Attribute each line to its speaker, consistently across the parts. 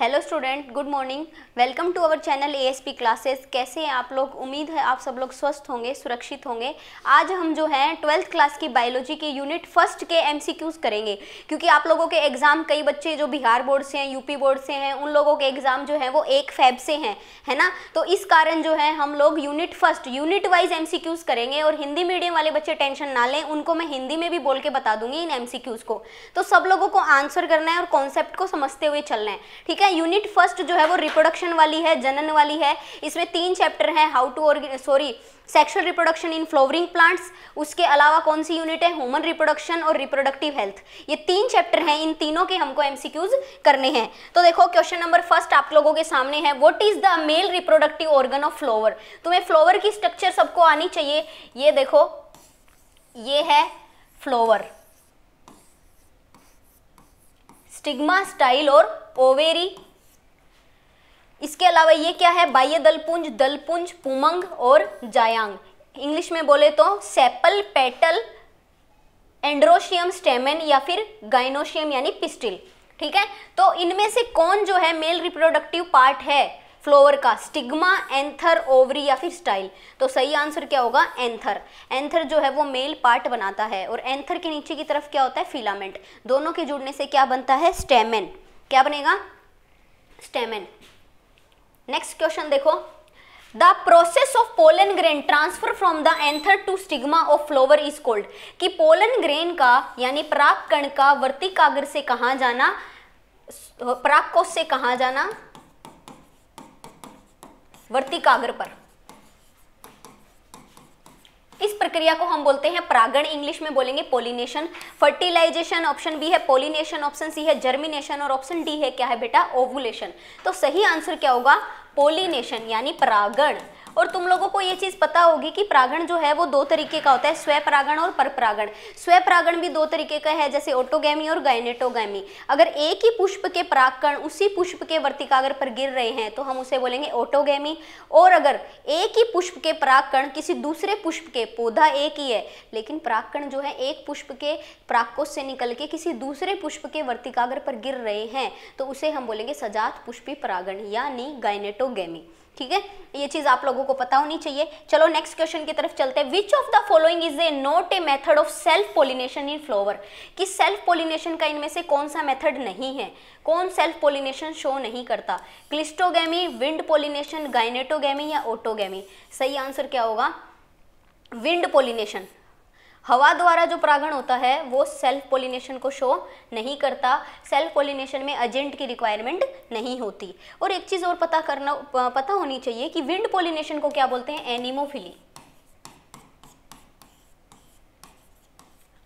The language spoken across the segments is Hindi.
Speaker 1: hello student good morning welcome to our channel ASP classes कैसे हैं आप लोग उम्मीद है आप सब लोग स्वस्थ होंगे सुरक्षित होंगे आज हम जो है ट्वेल्थ क्लास की बायोलॉजी के यूनिट फर्स्ट के एमसीक्यूज करेंगे क्योंकि आप लोगों के एग्ज़ाम कई बच्चे जो बिहार बोर्ड से हैं यूपी बोर्ड से हैं उन लोगों के एग्ज़ाम जो है वो एक फैब से हैं है ना तो इस कारण जो है हम लोग यूनिट फर्स्ट यूनिट वाइज एम करेंगे और हिंदी मीडियम वाले बच्चे टेंशन ना लें उनको मैं हिंदी में भी बोल के बता दूंगी इन एम को तो सब लोगों को आंसर करना है और कॉन्सेप्ट को समझते हुए चलना है ठीक है है यूनिट फर्स्ट जो है वो रिप्रोडक्शन वाली है जनन वाली है इसमें तीन चैप्टर हैं how to sorry sexual reproduction in flowering plants उसके अलावा कौन सी यूनिट है ह्यूमन रिप्रोडक्शन और रिप्रोडक्टिव हेल्थ ये तीन चैप्टर हैं इन तीनों के हमको एमसीक्यूज करने हैं तो देखो क्वेश्चन नंबर फर्स्ट आप लोगों के सामने है what is the male reproductive organ of flower तुम्हें फ्लोवर की स्ट्रक्चर सबको आनी चाहिए ये देखो ये है फ्लोवर स्टिग्मा स्टाइल और पोवेरी इसके अलावा ये क्या है बाह्य दलपुंज दलपुंज पुमंग और जायांग इंग्लिश में बोले तो सेपल पेटल एंड्रोशियम स्टेमेन या फिर गाइनोशियम यानी पिस्टिल ठीक है तो इनमें से कौन जो है मेल रिप्रोडक्टिव पार्ट है फ्लोवर का स्टिग्मा एंथर ओवरी या फिर स्टाइल तो सही आंसर क्या होगा एंथर एंथर जो है वो मेल पार्ट बनाता है और एंथर के नीचे की तरफ क्या होता है फिलामेंट दोनों के जुड़ने से क्या बनता है स्टेमेन क्या बनेगा स्टेमेन नेक्स्ट क्वेश्चन देखो the process of pollen grain transfer from the anther to stigma of flower is called कि पोलन ग्रेन का यानी पराग कण का वर्तिकाग्र से कहा जाना पराग कोष से कहा जाना वर्तिकाग्र पर इस प्रक्रिया को हम बोलते हैं परागण इंग्लिश में बोलेंगे पोलिनेशन फर्टिलाइजेशन ऑप्शन बी है पोलिनेशन ऑप्शन सी है जर्मिनेशन और ऑप्शन डी है क्या है बेटा ओवुलेशन तो सही आंसर क्या होगा पोलिनेशन यानी परागण और तुम लोगों को ये चीज़ पता होगी कि परागण जो है वो दो तरीके का होता है स्व परागण और पर परागण स्व परागण भी दो तरीके का है जैसे ओटोगैमी और गायनेटोगैमी अगर एक ही पुष्प के परागकण उसी पुष्प के वर्तिकागर पर गिर रहे हैं तो हम उसे बोलेंगे ओटोगैमी और अगर एक ही पुष्प के परागकण किसी दूसरे पुष्प के पौधा एक ही है लेकिन परागकण जो है एक पुष्प के प्राकोष से निकल के किसी दूसरे पुष्प के वर्तिकागर पर गिर रहे हैं तो उसे हम बोलेंगे सजात पुष्पी परागण यानी गायनेटोगैमी ठीक है ये चीज आप लोगों को पता होनी चाहिए चलो नेक्स्ट क्वेश्चन की तरफ चलते हैं which of the following is a not a method of self pollination in flower कि सेल्फ पोलिनेशन का इनमें से कौन सा मेथड नहीं है कौन सेल्फ पोलिनेशन शो नहीं करता क्लिस्टोगेमी विंड पोलिनेशन गाइनेटोगेमी या ओटोगेमी सही आंसर क्या होगा विंड पोलिनेशन हवा द्वारा जो परागण होता है वो सेल्फ पोलिनेशन को शो नहीं करता सेल्फ पोलिनेशन में एजेंट की रिक्वायरमेंट नहीं होती और एक चीज़ और पता करना पता होनी चाहिए कि विंड पोलिनेशन को क्या बोलते हैं एनिमोफिली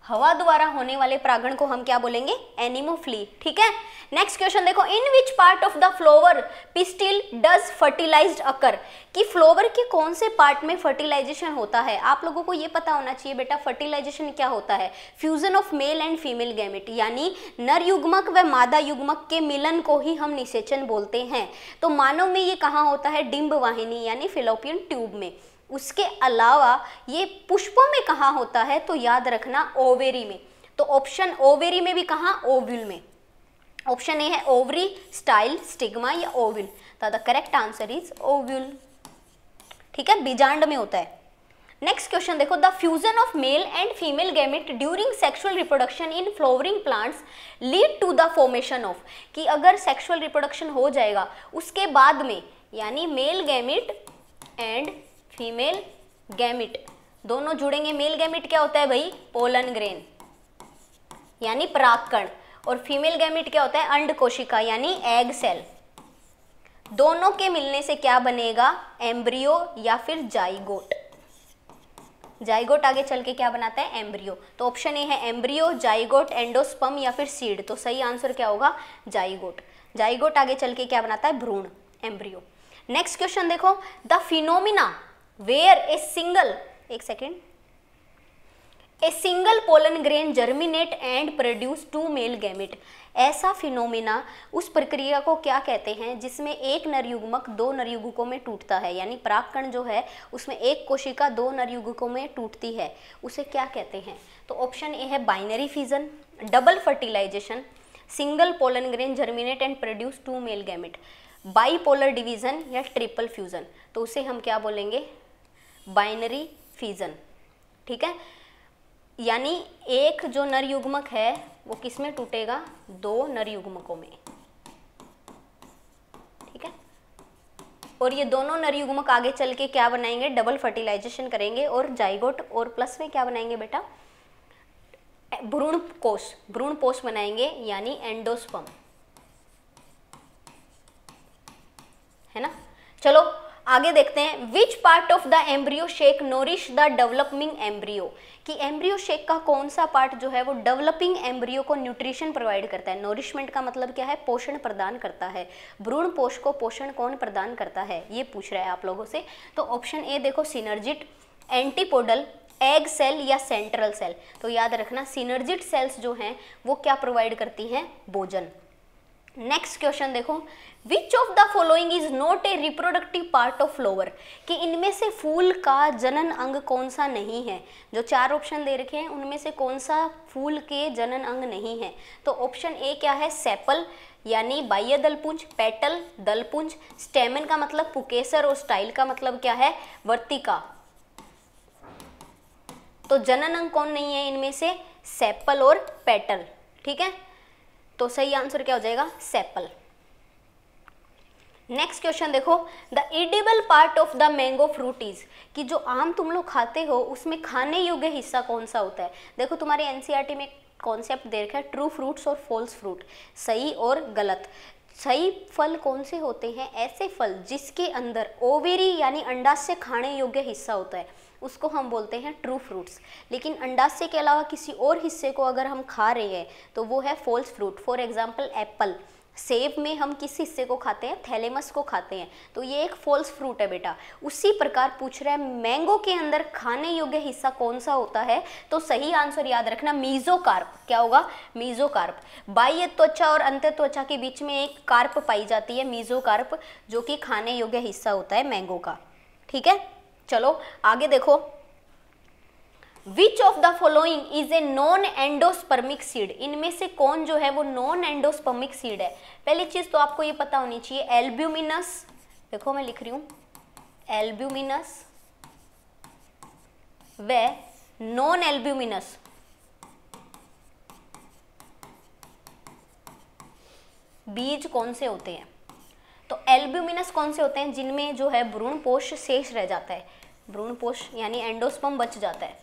Speaker 1: हवा द्वारा होने वाले प्रागण को हम क्या बोलेंगे एनिमोफ्ली ठीक है नेक्स्ट क्वेश्चन देखो in which part of the flower pistil does fertilized occur कि फ्लोवर के कौन से पार्ट में फर्टिलाइजेशन होता है आप लोगों को ये पता होना चाहिए बेटा फर्टिलाइजेशन क्या होता है fusion of male and female gamete यानी नर युग्मक व मादा युग्मक के मिलन को ही हम निषेचन बोलते हैं तो मानव में ये कहाँ होता है डिम्ब वाहिनी यानी फिलोपियन ट्यूब में उसके अलावा ये पुष्पों में कहाँ होता है तो याद रखना ओवेरी में तो ऑप्शन ओवेरी में भी कहाँ ओव्यूल में ऑप्शन ए है ओवरी स्टाइल स्टिग्मा या ओव्यूल तो the correct answer is ovule ठीक है बीजांड में होता है नेक्स्ट क्वेश्चन देखो the fusion of male and female gamete during sexual reproduction in flowering plants lead to the formation of कि अगर सेक्सुअल रिप्रोडक्शन हो जाएगा उसके बाद में यानी male gamete and female gamete दोनों जुड़ेंगे मेल गैमिट क्या होता है भाई पोलन ग्रेन यानी परागकण और फीमेल गैमिट क्या होता है अंड कोशिका यानी एग सेल दोनों के मिलने से क्या बनेगा एम्ब्रियो या फिर जाइगोट जाइगोट आगे चल के क्या बनाता है एम्ब्रियो तो ऑप्शन ए है एम्ब्रियो जाइगोट एंडोस्पम या फिर सीड तो सही आंसर क्या होगा जाइगोट जाइगोट आगे चल के क्या बनाता है भ्रूण एम्ब्रियो नेक्स्ट क्वेश्चन देखो the phenomena where a single एक second a single pollen grain germinate and produce two male gamete ऐसा फिनोमिना उस प्रक्रिया को क्या कहते हैं जिसमें एक नरयुग्मक दो नरयुगकों में टूटता है यानी प्राकण जो है उसमें एक कोशिका दो नरयुगकों में टूटती है उसे क्या कहते हैं तो ऑप्शन ए है binary fission double fertilization single pollen grain germinate and produce two male gamete bipolar division या ट्रिपल फ्यूजन तो उसे हम क्या बोलेंगे बाइनरी फीजन ठीक है यानी एक जो नर युग्मक है वो किस में टूटेगा दो नर युग्मकों में ठीक है और ये दोनों नर युग्मक आगे चल के क्या बनाएंगे डबल फर्टिलाइजेशन करेंगे और जाइगोट और प्लस में क्या बनाएंगे बेटा भ्रूण कोष भ्रूण कोष बनाएंगे यानी एंडोस्पम है ना चलो आगे देखते हैं which part of the embryo sac nourish the developing embryo कि एम्ब्रियो शेक का कौन सा पार्ट जो है वो डेवलपिंग एम्ब्रियो को न्यूट्रिशन प्रोवाइड करता है नोरिशमेंट का मतलब क्या है पोषण प्रदान करता है भ्रूण पोष को पोषण कौन प्रदान करता है ये पूछ रहा है आप लोगों से तो ऑप्शन ए देखो सिनर्जिट एंटीपोडल एग सेल या सेंट्रल सेल तो याद रखना सिनर्जिट सेल्स जो हैं वो क्या प्रोवाइड करती हैं भोजन नेक्स्ट क्वेश्चन देखो which of the following is not a reproductive part of flower कि इनमें से फूल का जनन अंग कौन सा नहीं है जो चार ऑप्शन दे रखे हैं उनमें से कौन सा फूल के जनन अंग नहीं है तो ऑप्शन ए क्या है सेपल यानी बाह्य दलपुंज पेटल दलपुंज स्टेमन का मतलब पुकेसर और स्टाइल का मतलब क्या है वर्तिका तो जनन अंग कौन नहीं है इनमें से सेपल और पेटल ठीक है तो सही आंसर क्या हो जाएगा सेपल नेक्स्ट क्वेश्चन देखो the edible part of the mango fruit is कि जो आम तुम लोग खाते हो उसमें खाने योग्य हिस्सा कौन सा होता है देखो तुम्हारे एनसीईआरटी e में कॉन्सेप्ट दे रखा है ट्रू फ्रूट्स और फॉल्स फ्रूट सही और गलत सही फल कौन से होते हैं ऐसे फल जिसके अंदर ओवेरी यानी अंडाशय खाने योग्य हिस्सा होता है उसको हम बोलते हैं ट्रू फ्रूट्स लेकिन अंडाशय के अलावा किसी और हिस्से को अगर हम खा रहे हैं तो वो है false fruit for example apple सेब में हम किस हिस्से को खाते हैं थैलेमस को खाते हैं तो ये एक फॉल्स फ्रूट है बेटा उसी प्रकार पूछ रहा है मैंगो के अंदर खाने योग्य हिस्सा कौन सा होता है तो सही आंसर याद रखना मीजोकार्प क्या होगा मीजोकार्प बाह्य त्वचा और अंत त्वचा के बीच में एक कार्प पाई जाती है मीजोकार्प जो कि खाने योग्य हिस्सा होता है मैंगो का ठीक है चलो आगे देखो which of the following is a non endospermic seed इनमें से कौन जो है वो नॉन एंडोस्पर्मिक सीड है पहली चीज तो आपको ये पता होनी चाहिए एल्ब्यूमिनस देखो मैं लिख रही हूं एल्ब्यूमिनस व नॉन एल्ब्यूमिनस बीज कौन से होते हैं तो एल्ब्यूमिनस कौन से होते हैं जिनमें जो है भ्रूण पोष शेष रह जाता है भ्रूण पोष यानी एंडोस्पम बच जाता है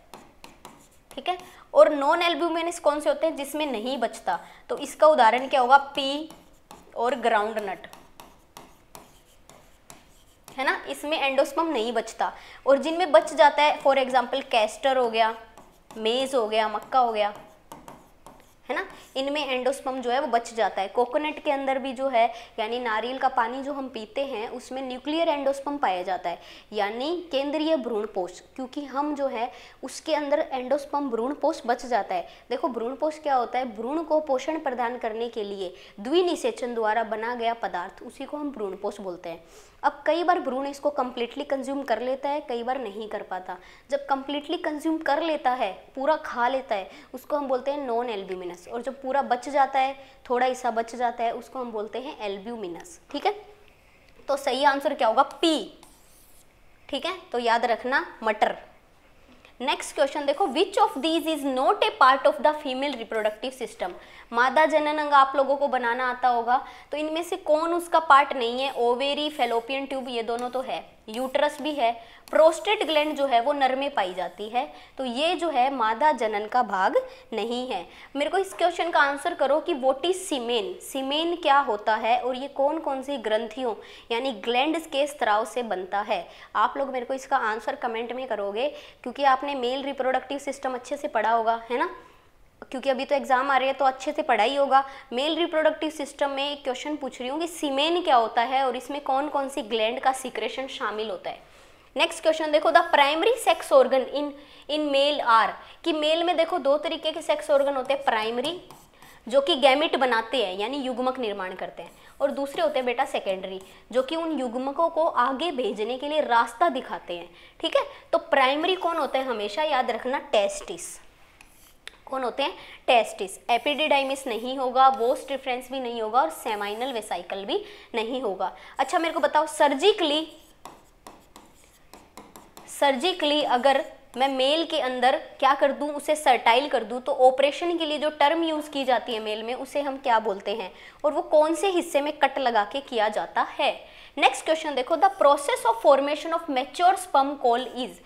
Speaker 1: ठीक है और नॉन एल्ब्यूमिनस कौन से होते हैं जिसमें नहीं बचता तो इसका उदाहरण क्या होगा पी और ग्राउंड नट है ना इसमें एंडोस्पम नहीं बचता और जिनमें बच जाता है फॉर एग्जाम्पल कैस्टर हो गया मेज़ हो गया मक्का हो गया है ना इनमें एंडोस्पम जो है वो बच जाता है कोकोनट के अंदर भी जो है यानी नारियल का पानी जो हम पीते हैं उसमें न्यूक्लियर एंडोस्पम पाया जाता है यानी केंद्रीय भ्रूणपोष क्योंकि हम जो है उसके अंदर एंडोस्पम भ्रूणपोष बच जाता है देखो भ्रूणपोष क्या होता है भ्रूण को पोषण प्रदान करने के लिए द्विनिषेचन द्वारा बना गया पदार्थ उसी को हम भ्रूणपोष बोलते हैं अब कई बार भ्रूण इसको कम्प्लीटली कंज्यूम कर लेता है कई बार नहीं कर पाता जब कम्प्लीटली कंज्यूम कर लेता है पूरा खा लेता है उसको हम बोलते हैं नॉन एल्ब्यूमिनस और जब पूरा बच जाता है थोड़ा हिस्सा बच जाता है उसको हम बोलते हैं एल्ब्यूमिनस ठीक है तो सही आंसर क्या होगा पी ठीक है तो याद रखना मटर नेक्स्ट क्वेश्चन देखो which of these is not a part of the female reproductive system मादा जनन अंग आप लोगों को बनाना आता होगा तो इनमें से कौन उसका पार्ट नहीं है ओवेरी फेलोपियन ट्यूब ये दोनों तो है यूटरस भी है प्रोस्टेट ग्लैंड जो है वो नर में पाई जाती है तो ये जो है मादा जनन का भाग नहीं है मेरे को इस क्वेश्चन का आंसर करो कि वोट इज सीमेन सीमेन क्या होता है और ये कौन कौन सी ग्रंथियों यानी ग्लैंड के स्त्राव से बनता है आप लोग मेरे को इसका आंसर कमेंट में करोगे क्योंकि आपने मेल रिप्रोडक्टिव सिस्टम अच्छे से पढ़ा होगा है ना क्योंकि अभी तो एग्ज़ाम आ रहे हैं तो अच्छे से पढ़ाई होगा मेल रिप्रोडक्टिव सिस्टम में एक क्वेश्चन पूछ रही हूँ कि सीमेन क्या होता है और इसमें कौन कौन सी ग्लैंड का सिक्रेशन शामिल होता है नेक्स्ट क्वेश्चन देखो the primary sex organ in in male are कि मेल में देखो दो तरीके के सेक्स ऑर्गन होते हैं प्राइमरी जो कि गैमिट बनाते हैं यानी युग्मक निर्माण करते हैं और दूसरे होते हैं बेटा सेकेंडरी जो कि उन युग्मकों को आगे भेजने के लिए रास्ता दिखाते हैं ठीक है तो प्राइमरी कौन होता है हमेशा याद रखना टेस्टिस कौन होते हैं टेस्टिस एपिडिडाइमिस नहीं होगा वोस्ट डिफरेंस भी नहीं होगा और सेमाइनल वेसाइकल भी नहीं होगा अच्छा मेरे को बताओ सर्जिकली सर्जिकली अगर मैं मेल के अंदर क्या कर दूं उसे सर्टाइल कर दूं तो ऑपरेशन के लिए जो टर्म यूज़ की जाती है मेल में उसे हम क्या बोलते हैं और वो कौन से हिस्से में कट लगा के किया जाता है नेक्स्ट क्वेश्चन देखो the process of formation of mature sperm called is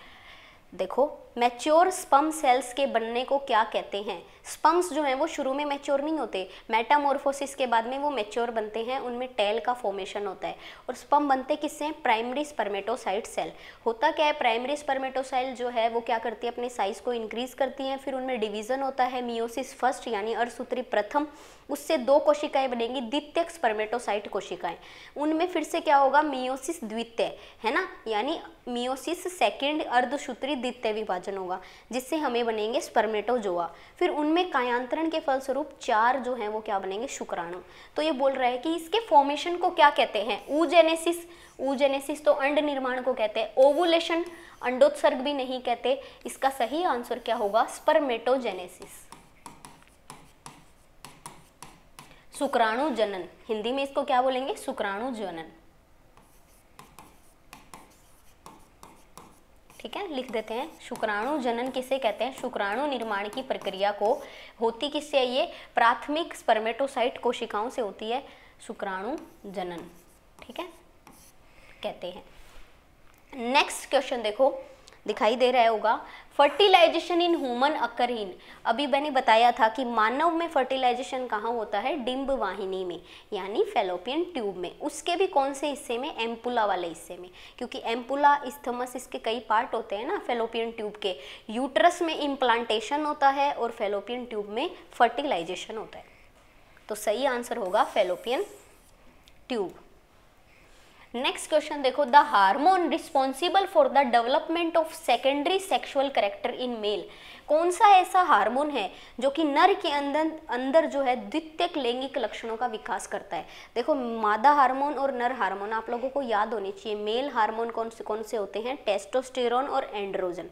Speaker 1: देखो मैच्योर स्पम सेल्स के बनने को क्या कहते हैं स्पम्स जो हैं वो शुरू में मैच्योर नहीं होते मेटामोरफोसिस के बाद में वो मैच्योर बनते हैं उनमें टेल का फॉर्मेशन होता है और स्पम बनते किससे हैं प्राइमरी स्पर्मेटोसाइट सेल होता क्या है प्राइमरी स्पर्मेटोसाइल जो है वो क्या करती है अपने साइज़ को इंक्रीज़ करती हैं फिर उनमें डिवीज़न होता है मियोसिस फर्स्ट यानी अर्सूत्री प्रथम उससे दो कोशिकाएं बनेंगी द्वितीयक स्पर्मेटोसाइट कोशिकाएं उनमें फिर से क्या होगा मियोसिस द्वितीय है ना यानी मियोसिस सेकेंड अर्धसूत्री द्वितीय विभाजन विभाजन होगा जिससे हमें बनेंगे स्पर्मेटोजोआ फिर उनमें कायांतरण के फलस्वरूप चार जो हैं वो क्या बनेंगे शुक्राणु तो ये बोल रहा है कि इसके फॉर्मेशन को क्या कहते हैं ऊजेनेसिस ऊजेनेसिस तो अंड निर्माण को कहते हैं ओवुलेशन अंडोत्सर्ग भी नहीं कहते इसका सही आंसर क्या होगा स्पर्मेटोजेनेसिस शुक्राणु जनन हिंदी में इसको क्या बोलेंगे शुक्राणु जनन लिख देते हैं शुक्राणु जनन किसे कहते हैं शुक्राणु निर्माण की प्रक्रिया को होती किससे है ये प्राथमिक स्पर्मेटोसाइट कोशिकाओं से होती है शुक्राणु जनन ठीक है कहते हैं नेक्स्ट क्वेश्चन देखो दिखाई दे रहा होगा फर्टिलाइजेशन इन ह्यूमन अकरहीन अभी मैंने बताया था कि मानव में फर्टिलाइजेशन कहाँ होता है डिम्ब वाहिनी में यानी फेलोपियन ट्यूब में उसके भी कौन से हिस्से में एम्पुला वाले हिस्से में क्योंकि एम्पुला इस्थमस इसके कई पार्ट होते हैं ना फेलोपियन ट्यूब के यूट्रस में इम्प्लांटेशन होता है और फेलोपियन ट्यूब में फर्टिलाइजेशन होता है तो सही आंसर होगा फेलोपियन ट्यूब नेक्स्ट क्वेश्चन देखो the hormone responsible for the development of secondary sexual character in male कौन सा ऐसा हार्मोन है जो कि नर के अंदर अंदर जो है द्वितीयक लैंगिक लक्षणों का विकास करता है देखो मादा हार्मोन और नर हार्मोन आप लोगों को याद होने चाहिए मेल हार्मोन कौन से कौन से होते हैं टेस्टोस्टेरोन और एंड्रोजन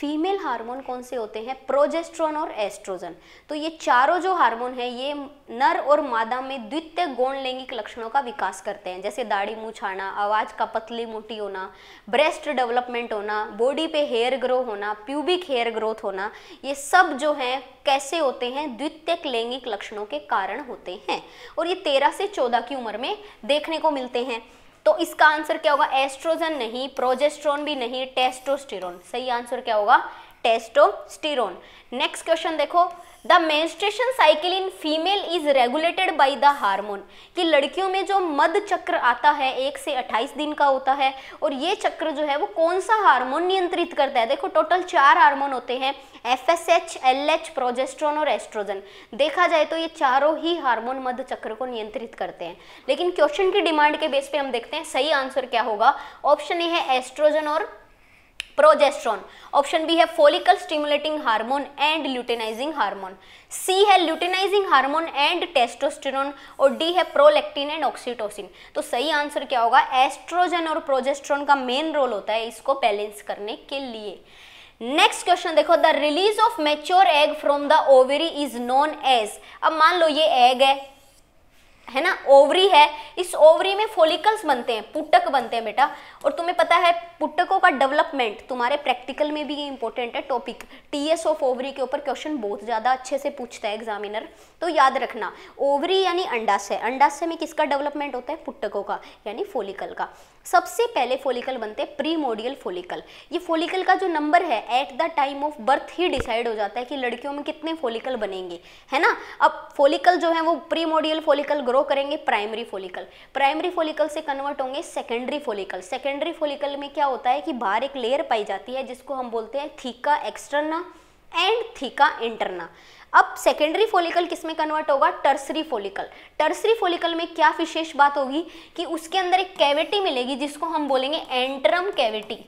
Speaker 1: फीमेल हार्मोन कौन से होते हैं प्रोजेस्ट्रोन और एस्ट्रोजन तो ये चारों जो हार्मोन है ये नर और मादा में द्वितीय गौण लैंगिक लक्षणों का विकास करते हैं जैसे दाढ़ी मुछाना आवाज़ का पतली मोटी होना ब्रेस्ट डेवलपमेंट होना बॉडी पे हेयर ग्रो होना प्यूबिक हेयर ग्रोथ होना ये सब जो हैं कैसे होते हैं द्वितीयक लैंगिक लक्षणों के कारण होते हैं और ये तेरह से चौदह की उम्र में देखने को मिलते हैं तो इसका आंसर क्या होगा एस्ट्रोजन नहीं प्रोजेस्ट्रॉन भी नहीं टेस्टोस्टेरोन सही आंसर क्या होगा टेस्टोस्टेरोन नेक्स्ट क्वेश्चन देखो the menstruation cycle in female is regulated by the hormone कि लड़कियों में जो मद चक्र आता है एक से अट्ठाईस दिन का होता है और ये चक्र जो है वो कौन सा हार्मोन नियंत्रित करता है देखो टोटल चार हार्मोन होते हैं F S H L H progesterone और एस्ट्रोजन देखा जाए तो ये चारों ही हार्मोन मध्य चक्र को नियंत्रित करते हैं लेकिन क्वेश्चन की डिमांड के बेस पे हम देखते हैं सही आंसर क्या होगा ऑप्शन ए है एस्ट्रोजन और प्रोजेस्ट्रॉन ऑप्शन बी है follicle stimulating hormone and luteinizing hormone C है ल्यूटेनाइजिंग हार्मोन एंड टेस्टोस्टेरोन और डी है प्रोलेक्टिन एंड ऑक्सीटोसिन तो सही आंसर क्या होगा एस्ट्रोजन और प्रोजेस्ट्रॉन का मेन रोल होता है इसको बैलेंस करने के लिए नेक्स्ट क्वेश्चन देखो the release of mature egg from the ovary is known as अब मान लो ये एग है है ना ओवरी है इस ओवरी में फोलिकल्स बनते हैं पुटक बनते हैं बेटा और तुम्हें पता है पुटकों का डेवलपमेंट तुम्हारे प्रैक्टिकल में भी इंपॉर्टेंट है टॉपिक टीएस ऑफ ओवरी के ऊपर क्वेश्चन बहुत ज़्यादा अच्छे से पूछता है एग्जामिनर तो याद रखना ओवरी यानी अंडाशय अंडाशय में किसका डेवलपमेंट होता है पुटकों का यानी फोलिकल का सबसे पहले फोलिकल बनते हैं प्रीमोडियल फोलिकल ये फोलिकल का जो नंबर है at the time of birth ही डिसाइड हो जाता है कि लड़कियों में कितने फोलिकल बनेंगे है ना अब फोलिकल जो है वो प्रीमोडियल फोलिकल ग्रो करेंगे प्राइमरी फोलिकल प्राइमरी फोलिकल से कन्वर्ट होंगे सेकेंडरी फोलिकल सेकेंडरी फोलिकल में क्या होता है कि बाहर एक लेयर पाई जाती है जिसको हम बोलते हैं theca externa and theca interna अब सेकेंडरी फोलिकल किस में कन्वर्ट होगा टर्सरी फोलिकल टर्सरी फोलिकल में क्या विशेष बात होगी कि उसके अंदर एक कैविटी मिलेगी जिसको हम बोलेंगे एंट्रम कैविटी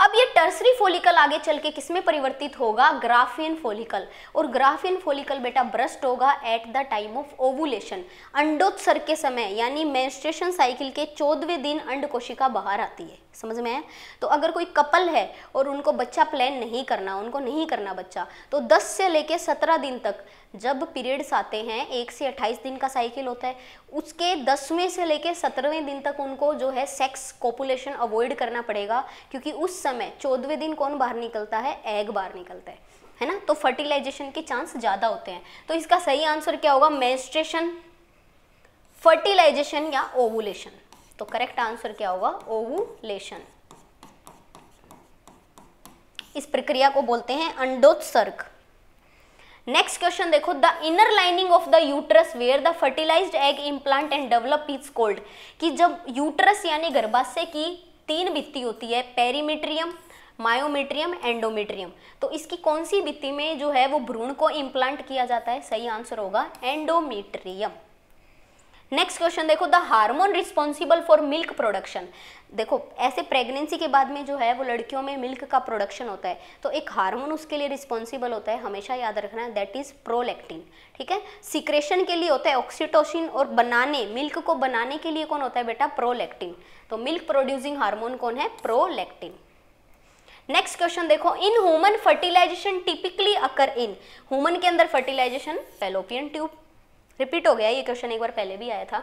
Speaker 1: अब ये टर्सरी फोलिकल आगे चल के किस में परिवर्तित होगा ग्राफियन फोलिकल और ग्राफियन फोलिकल बेटा ब्रस्ट होगा at the time of ovulation अंडोत्सर के समय यानी मेंस्ट्रेशन साइकिल के चौदहवें दिन अंड कोशिका बाहर आती है समझ में है तो अगर कोई कपल है और उनको बच्चा प्लान नहीं करना उनको नहीं करना बच्चा तो 10 से लेके 17 दिन तक जब पीरियड्स आते हैं एक से 28 दिन का साइकिल होता है उसके दसवें से लेके सत्रहवें दिन तक उनको जो है सेक्स कॉपुलेशन अवॉइड करना पड़ेगा क्योंकि उस समय चौदहवें दिन कौन बाहर निकलता है एग बाहर निकलता है है ना तो फर्टिलाइजेशन के चांस ज़्यादा होते हैं तो इसका सही आंसर क्या होगा मेजिस्ट्रेशन फर्टिलाइजेशन या ओवुलेशन तो करेक्ट आंसर क्या होगा ओवुलेशन इस प्रक्रिया को बोलते हैं अंडोत्सर्ग नेक्स्ट क्वेश्चन देखो the inner lining of the uterus where the fertilized egg implant and develop is called कि जब यूट्रस यानी गर्भाशय की तीन भित्ति होती है पेरीमीट्रियम मायोमीट्रियम एंडोमीट्रियम तो इसकी कौन सी भित्ति में जो है वो भ्रूण को इम्प्लांट किया जाता है सही आंसर होगा एंडोमीट्रियम नेक्स्ट क्वेश्चन देखो the hormone responsible for milk production देखो ऐसे प्रेगनेंसी के बाद में जो है वो लड़कियों में मिल्क का प्रोडक्शन होता है तो एक हार्मोन उसके लिए रिस्पॉन्सिबल होता है हमेशा याद रखना है दैट इज प्रोलेक्टिन ठीक है सिक्रेशन के लिए होता है ऑक्सीटोसिन और बनाने मिल्क को बनाने के लिए कौन होता है बेटा प्रोलेक्टिन तो मिल्क प्रोड्यूसिंग हार्मोन कौन है प्रोलेक्टिन नेक्स्ट क्वेश्चन देखो in human fertilization typically occur in human के अंदर फर्टिलाइजेशन फेलोपियन ट्यूब रिपीट हो गया ये क्वेश्चन एक बार पहले भी आया था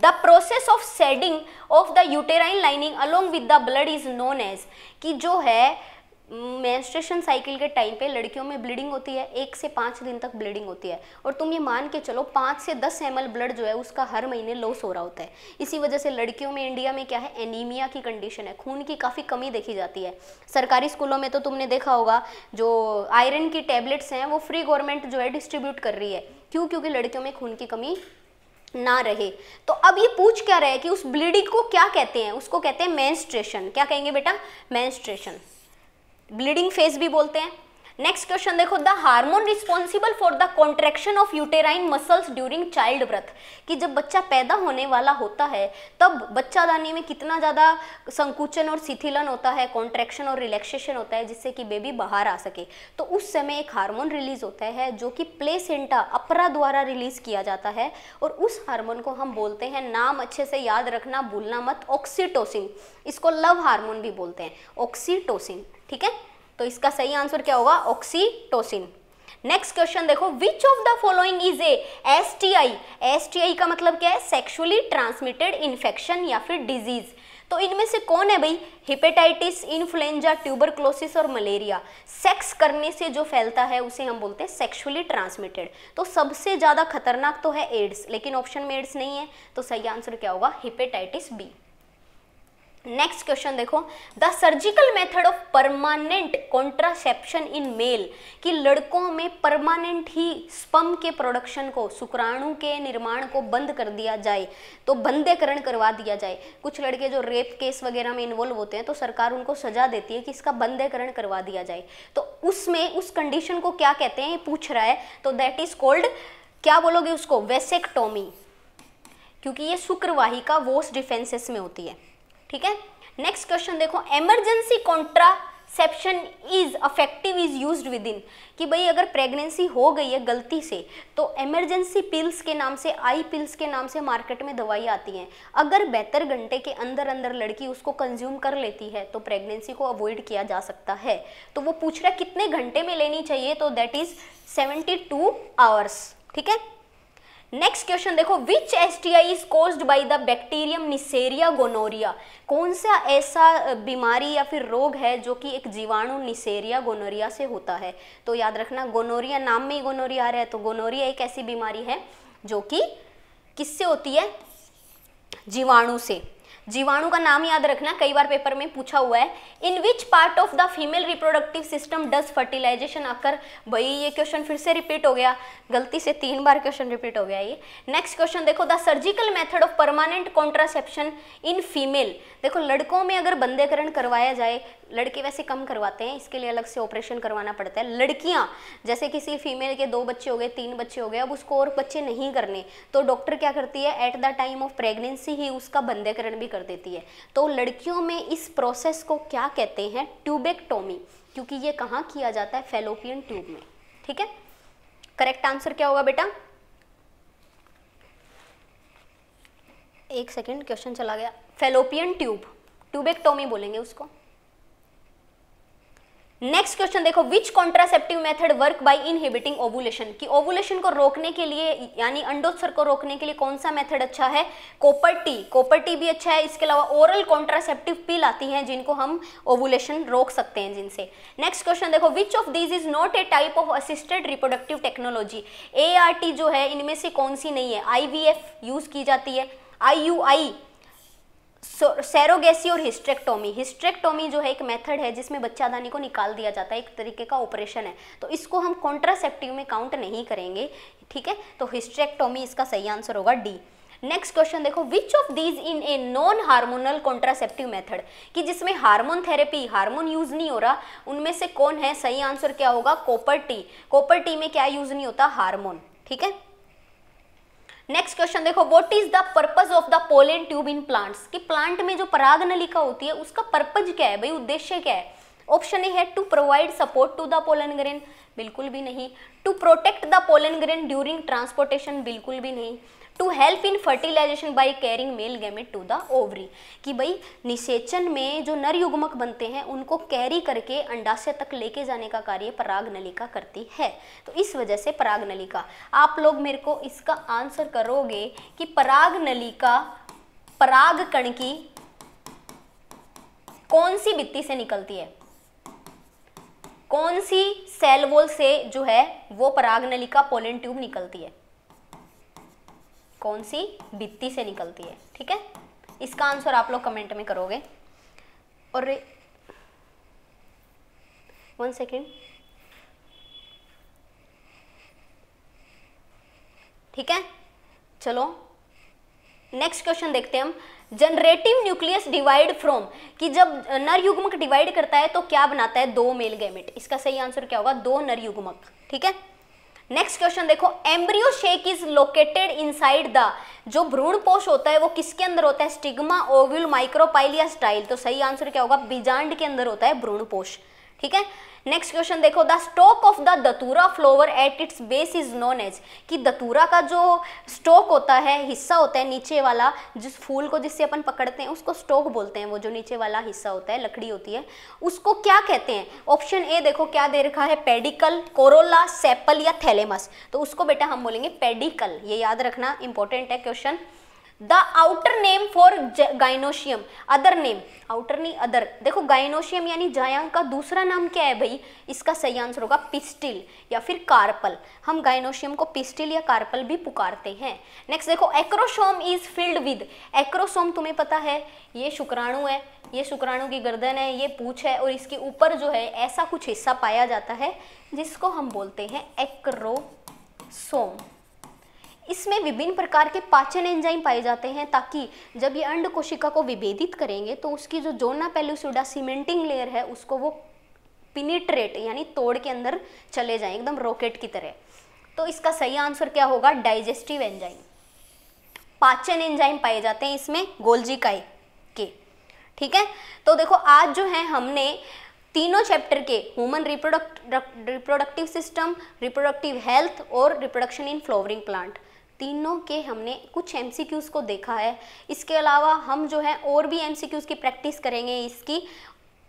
Speaker 1: the process of shedding of the uterine lining along with the blood is known as कि जो है मेंस्ट्रेशन साइकिल के टाइम पे लड़कियों में ब्लीडिंग होती है एक से पाँच दिन तक ब्लीडिंग होती है और तुम ये मान के चलो पाँच से दस एम ब्लड जो है उसका हर महीने लॉस हो रहा होता है इसी वजह से लड़कियों में इंडिया में क्या है एनीमिया की कंडीशन है खून की काफ़ी कमी देखी जाती है सरकारी स्कूलों में तो तुमने देखा होगा जो आयरन की टेबलेट्स हैं वो फ्री गवर्नमेंट जो है डिस्ट्रीब्यूट कर रही है क्यों क्योंकि लड़कियों में खून की कमी ना रहे तो अब ये पूछ क्या रहे कि उस ब्लीडिंग को क्या कहते हैं उसको कहते हैं मेंस्ट्रेशन क्या कहेंगे बेटा मेंस्ट्रेशन ब्लीडिंग फेज भी बोलते हैं नेक्स्ट क्वेश्चन देखो the hormone responsible for the contraction of uterine muscles during child birth कि जब बच्चा पैदा होने वाला होता है तब बच्चादानी में कितना ज़्यादा संकुचन और शिथिलन होता है कॉन्ट्रेक्शन और रिलैक्सेशन होता है जिससे कि बेबी बाहर आ सके तो उस समय एक हार्मोन रिलीज होता है जो कि प्लेसेंटा अपरा द्वारा रिलीज किया जाता है और उस हार्मोन को हम बोलते हैं नाम अच्छे से याद रखना भूलना मत ऑक्सीटोसिन इसको लव हार्मोन भी बोलते हैं ऑक्सीटोसिन ठीक है तो इसका सही आंसर क्या होगा ऑक्सीटोसिन नेक्स्ट क्वेश्चन देखो which of the following is a S T I S T I का मतलब क्या है सेक्सुअली ट्रांसमिटेड इन्फेक्शन या फिर डिजीज तो इनमें से कौन है भाई हिपेटाइटिस इन्फ्लुएंजा ट्यूबरक्लोसिस और मलेरिया सेक्स करने से जो फैलता है उसे हम बोलते हैं सेक्सुअली ट्रांसमिटेड तो सबसे ज़्यादा खतरनाक तो है एड्स लेकिन ऑप्शन में एड्स नहीं है तो सही आंसर क्या होगा हिपेटाइटिस बी नेक्स्ट क्वेश्चन देखो the surgical method of permanent contraception in male कि लड़कों में परमानेंट ही स्पम के प्रोडक्शन को शुक्राणु के निर्माण को बंद कर दिया जाए तो बंदेकरण करवा दिया जाए कुछ लड़के जो रेप केस वगैरह में इन्वॉल्व होते हैं तो सरकार उनको सजा देती है कि इसका बंदेकरण करवा दिया जाए तो उसमें उस कंडीशन को क्या कहते हैं पूछ रहा है तो दैट इज कॉल्ड क्या बोलोगे उसको वेसेक्टोमी क्योंकि ये शुक्रवाहिका वोस डिफेंसेस में होती है ठीक है नेक्स्ट क्वेश्चन देखो emergency contraception is effective is use within कि भाई अगर प्रेगनेंसी हो गई है गलती से तो एमरजेंसी पिल्स के नाम से आई पिल्स के नाम से मार्केट में दवाई आती हैं अगर बेहतर घंटे के अंदर अंदर लड़की उसको कंज्यूम कर लेती है तो प्रेगनेंसी को अवॉइड किया जा सकता है तो वो पूछ रहा है कितने घंटे में लेनी चाहिए तो that is seventy two hours ठीक है नेक्स्ट क्वेश्चन देखो which S T I is caused by the bacterium Neisseria gonorrhoea कौन सा ऐसा बीमारी या फिर रोग है जो कि एक जीवाणु निसेरिया गोनोरिया से होता है तो याद रखना गोनोरिया नाम में ही गोनोरिया आ रहा है तो गोनोरिया एक ऐसी बीमारी है जो कि किससे होती है जीवाणु से जीवाणु का नाम याद रखना कई बार पेपर में पूछा हुआ है in which part of the female reproductive system does fertilization occur भाई ये क्वेश्चन फिर से रिपीट हो गया गलती से तीन बार क्वेश्चन रिपीट हो गया ये नेक्स्ट क्वेश्चन देखो the surgical method of permanent contraception in female देखो लड़कों में अगर बंदेकरण करवाया जाए लड़के वैसे कम करवाते हैं इसके लिए अलग से ऑपरेशन करवाना पड़ता है लड़कियाँ जैसे किसी फीमेल के दो बच्चे हो गए तीन बच्चे हो गए अब उसको और बच्चे नहीं करने तो डॉक्टर क्या करती है at the time of pregnancy ही उसका बंदेकरण भी कर देती है तो लड़कियों में इस प्रोसेस को क्या कहते हैं ट्यूबेक्टोमी क्योंकि ये कहाँ किया जाता है फेलोपियन ट्यूब में ठीक है करेक्ट आंसर क्या होगा बेटा एक सेकेंड क्वेश्चन चला गया फेलोपियन ट्यूब ट्यूबेक्टोमी बोलेंगे उसको नेक्स्ट क्वेश्चन देखो which contraceptive method work by inhibiting ovulation कि ओवुलेशन को रोकने के लिए यानी अंडोत्सर को रोकने के लिए कौन सा मेथड अच्छा है कॉपर टी कॉपर टी भी अच्छा है इसके अलावा ओरल कॉन्ट्रासेप्टिव पिल आती हैं जिनको हम ओवुलेशन रोक सकते हैं जिनसे नेक्स्ट क्वेश्चन देखो which of these is not a type of assisted reproductive technology A जो है इनमें से कौन सी नहीं है आई यूज़ की जाती है आई सेरोगेसी और हिस्ट्रेक्टोमी हिस्ट्रेक्टोमी जो है एक मेथड है जिसमें बच्चादानी को निकाल दिया जाता है एक तरीके का ऑपरेशन है तो इसको हम कॉन्ट्रासेप्टिव में काउंट नहीं करेंगे ठीक है तो हिस्ट्रेक्टोमी इसका सही आंसर होगा डी नेक्स्ट क्वेश्चन देखो which of these in a non hormonal contraceptive method कि जिसमें हार्मोन थेरेपी हार्मोन यूज नहीं हो रहा उनमें से कौन है सही आंसर क्या होगा कॉपर टी कॉपर टी में क्या यूज नहीं होता हार्मोन ठीक है नेक्स्ट क्वेश्चन देखो what is the purpose of the pollen tube in plants कि प्लांट में जो पराग नलिका होती है उसका पर्पज क्या है भाई उद्देश्य क्या है ऑप्शन ए है to provide support to the pollen grain बिल्कुल भी नहीं to protect the pollen grain during transportation बिल्कुल भी नहीं to help in fertilization by carrying male gamete to the ovary कि भाई निषेचन में जो नर युग्मक बनते हैं उनको कैरी करके अंडाशय तक लेके जाने का कार्य पराग नलिका करती है तो इस वजह से पराग नलिका आप लोग मेरे को इसका आंसर करोगे कि पराग नलिका पराग कण की कौन सी भित्ति से निकलती है कौन सी सेल वॉल से जो है वो पराग नलिका पोलन ट्यूब निकलती है कौन सी बित्ती से निकलती है ठीक है इसका आंसर आप लोग कमेंट में करोगे और वन सेकेंड ठीक है चलो नेक्स्ट क्वेश्चन देखते हैं हम जनरेटिव न्यूक्लियस डिवाइड फ्रॉम कि जब नर युग्मक डिवाइड करता है तो क्या बनाता है दो मेल गैमेट इसका सही आंसर क्या होगा दो नर युग्मक ठीक है नेक्स्ट क्वेश्चन देखो embryo sac is located inside the जो भ्रूण पोष होता है वो किसके अंदर होता है स्टिग्मा ओव्यूल माइक्रोपाइल या स्टाइल तो सही आंसर क्या होगा बीजांड के अंदर होता है भ्रूण पोष ठीक है नेक्स्ट क्वेश्चन देखो the stalk of the datura flower at its base is known as कि दतूरा का जो स्टोक होता है हिस्सा होता है नीचे वाला जिस फूल को जिससे अपन पकड़ते हैं उसको स्टोक बोलते हैं वो जो नीचे वाला हिस्सा होता है लकड़ी होती है उसको क्या कहते हैं ऑप्शन ए देखो क्या दे रखा है पेडिकल कोरोला सेपल या थैलेमस तो उसको बेटा हम बोलेंगे पेडिकल ये याद रखना इंपॉर्टेंट है question the outer name for gynoecium other name outer नहीं अदर देखो गाइनोशियम यानी जायांग का दूसरा नाम क्या है भाई इसका सही आंसर होगा पिस्टिल या फिर कार्पल हम गाइनोशियम को पिस्टिल या कार्पल भी पुकारते हैं नेक्स्ट देखो acrosome is filled with acrosome तुम्हें पता है ये शुक्राणु है ये शुक्राणु की गर्दन है ये पूछ है और इसके ऊपर जो है ऐसा कुछ हिस्सा पाया जाता है जिसको हम बोलते हैं एक्रोसोम इसमें विभिन्न प्रकार के पाचन एंजाइम पाए जाते हैं ताकि जब ये अंड कोशिका को विभेदित करेंगे तो उसकी जो जोना पेल्यूसुडा सीमेंटिंग लेयर है उसको वो पिनिट्रेट यानी तोड़ के अंदर चले जाएं एकदम रॉकेट की तरह तो इसका सही आंसर क्या होगा डाइजेस्टिव एंजाइम पाचन एंजाइम पाए जाते हैं इसमें गोलजी काई के ठीक है तो देखो आज जो है हमने तीनों चैप्टर के human reproduct reproductive system reproductive health और रिप्रोडक्शन इन फ्लोवरिंग प्लांट तीनों के हमने कुछ एम को देखा है इसके अलावा हम जो है और भी एम की प्रैक्टिस करेंगे इसकी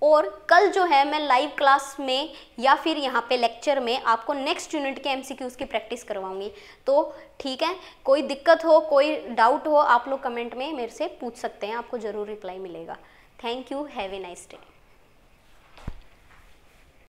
Speaker 1: और कल जो है मैं लाइव क्लास में या फिर यहाँ पे लेक्चर में आपको नेक्स्ट यूनिट के क्यूज़ की प्रैक्टिस करवाऊँगी तो ठीक है कोई दिक्कत हो कोई डाउट हो आप लोग कमेंट में मेरे से पूछ सकते हैं आपको ज़रूर रिप्लाई मिलेगा thank you have a nice day